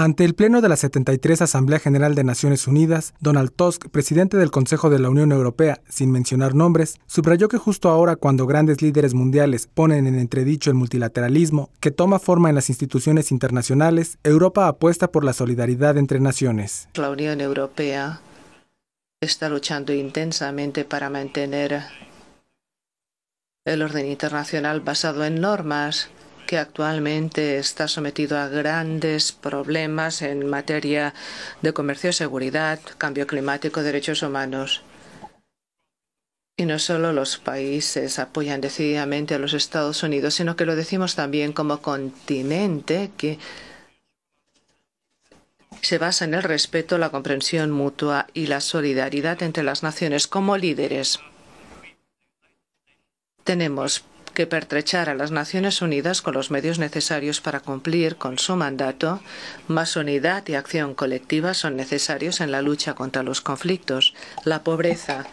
Ante el Pleno de la 73 Asamblea General de Naciones Unidas, Donald Tusk, presidente del Consejo de la Unión Europea, sin mencionar nombres, subrayó que justo ahora cuando grandes líderes mundiales ponen en entredicho el multilateralismo que toma forma en las instituciones internacionales, Europa apuesta por la solidaridad entre naciones. La Unión Europea está luchando intensamente para mantener el orden internacional basado en normas que actualmente está sometido a grandes problemas en materia de comercio, seguridad, cambio climático, derechos humanos. Y no solo los países apoyan decididamente a los Estados Unidos, sino que lo decimos también como continente que se basa en el respeto, la comprensión mutua y la solidaridad entre las naciones como líderes. Tenemos que pertrechar a las Naciones Unidas con los medios necesarios para cumplir con su mandato, más unidad y acción colectiva son necesarios en la lucha contra los conflictos, la pobreza,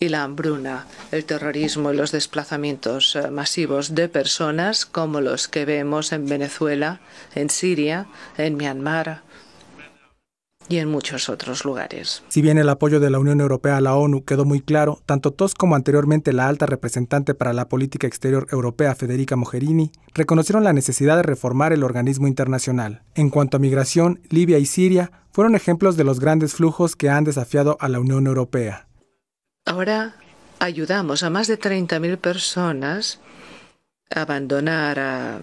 y la hambruna, el terrorismo y los desplazamientos eh, masivos de personas como los que vemos en Venezuela, en Siria, en Myanmar, y en muchos otros lugares. Si bien el apoyo de la Unión Europea a la ONU quedó muy claro, tanto TOS como anteriormente la alta representante para la política exterior europea Federica Mogherini reconocieron la necesidad de reformar el organismo internacional. En cuanto a migración, Libia y Siria fueron ejemplos de los grandes flujos que han desafiado a la Unión Europea. Ahora ayudamos a más de 30.000 personas abandonar a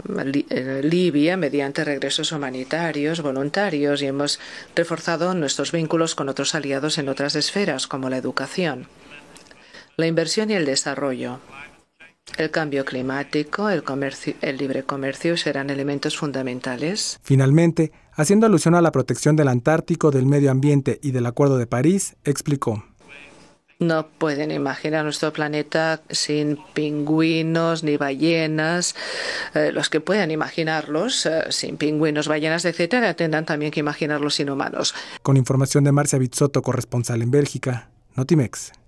eh, Libia mediante regresos humanitarios voluntarios y hemos reforzado nuestros vínculos con otros aliados en otras esferas como la educación, la inversión y el desarrollo. El cambio climático, el, libre comercio serán elementos fundamentales. Finalmente, haciendo alusión a la protección del Antártico, del medio ambiente y del Acuerdo de París, explicó. No pueden imaginar nuestro planeta sin pingüinos ni ballenas. Eh, los que puedan imaginarlos eh, sin pingüinos, ballenas, etcétera, tendrán también que imaginarlos sin humanos. Con información de Marcia Bizzotto, corresponsal en Bélgica, Notimex.